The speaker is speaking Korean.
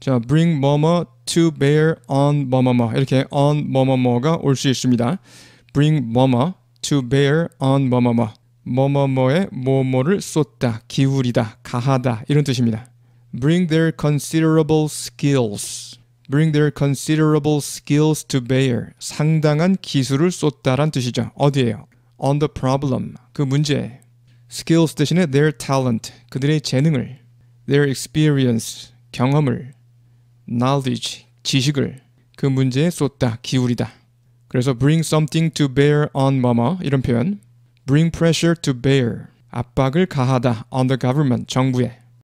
자, bring mama to bear on mama. 이렇게 on m a m 뭐가올 수 있습니다. bring mama to bear on m 뭐뭐뭐 뭐뭐뭐의 뭐뭐를 쏟다, 기울이다, 가하다 이런 뜻입니다. bring their considerable skills bring their considerable skills to bear 상당한 기술을 쏟다란 뜻이죠. 어디에요? on the problem 그 문제 skills 대신에 their talent 그들의 재능을 their experience 경험을 knowledge, 지식을 그 문제에 쏟다, 기울이다. 그래서 bring something to bear on 뭐뭐 이런 표현 bring pressure to bear 압박을 가하다 on the government 정부에